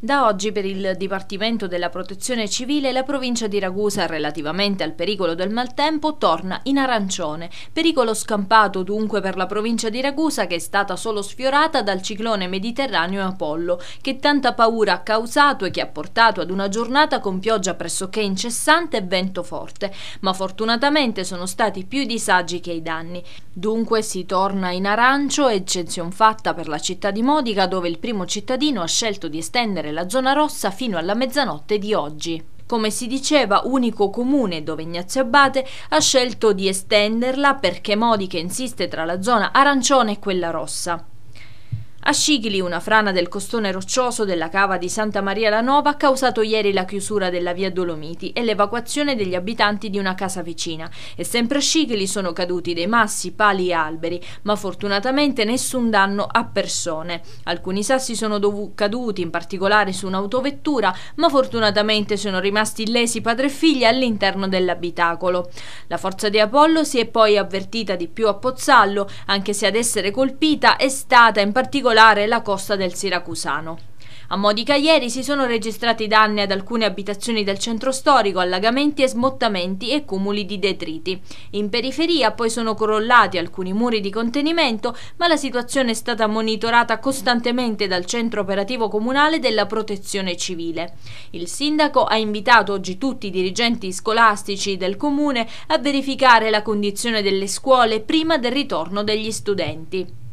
Da oggi per il Dipartimento della Protezione Civile la provincia di Ragusa relativamente al pericolo del maltempo torna in arancione, pericolo scampato dunque per la provincia di Ragusa che è stata solo sfiorata dal ciclone mediterraneo Apollo, che tanta paura ha causato e che ha portato ad una giornata con pioggia pressoché incessante e vento forte, ma fortunatamente sono stati più i disagi che i danni. Dunque si torna in arancio, eccezion fatta per la città di Modica dove il primo cittadino ha scelto di estendere superare la zona rossa fino alla mezzanotte di oggi. Come si diceva, unico comune dove Ignazio Abate ha scelto di estenderla perché Modica insiste tra la zona arancione e quella rossa. A Scicli, una frana del costone roccioso della cava di Santa Maria la Nova ha causato ieri la chiusura della via Dolomiti e l'evacuazione degli abitanti di una casa vicina. E sempre a Scicli sono caduti dei massi, pali e alberi, ma fortunatamente nessun danno a persone. Alcuni sassi sono caduti, in particolare su un'autovettura, ma fortunatamente sono rimasti illesi padre e figlia all'interno dell'abitacolo. La forza di Apollo si è poi avvertita di più a Pozzallo, anche se ad essere colpita è stata in particolare particolare la costa del Siracusano. A Modica ieri si sono registrati danni ad alcune abitazioni del centro storico, allagamenti e smottamenti e cumuli di detriti. In periferia poi sono crollati alcuni muri di contenimento, ma la situazione è stata monitorata costantemente dal centro operativo comunale della protezione civile. Il sindaco ha invitato oggi tutti i dirigenti scolastici del comune a verificare la condizione delle scuole prima del ritorno degli studenti.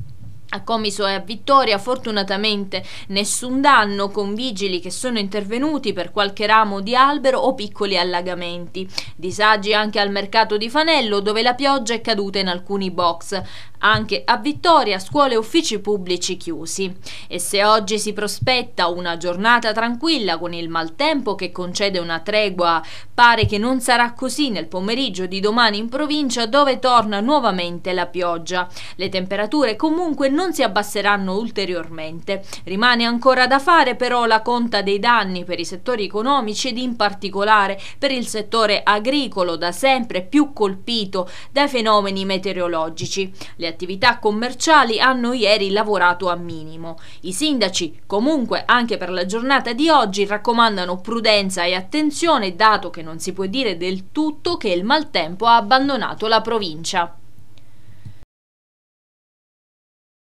A Comiso e a Vittoria fortunatamente nessun danno con vigili che sono intervenuti per qualche ramo di albero o piccoli allagamenti. Disagi anche al mercato di Fanello dove la pioggia è caduta in alcuni box anche a Vittoria scuole e uffici pubblici chiusi. E se oggi si prospetta una giornata tranquilla con il maltempo che concede una tregua, pare che non sarà così nel pomeriggio di domani in provincia dove torna nuovamente la pioggia. Le temperature comunque non si abbasseranno ulteriormente. Rimane ancora da fare però la conta dei danni per i settori economici ed in particolare per il settore agricolo da sempre più colpito dai fenomeni meteorologici. Le attività commerciali hanno ieri lavorato a minimo. I sindaci, comunque anche per la giornata di oggi, raccomandano prudenza e attenzione dato che non si può dire del tutto che il maltempo ha abbandonato la provincia.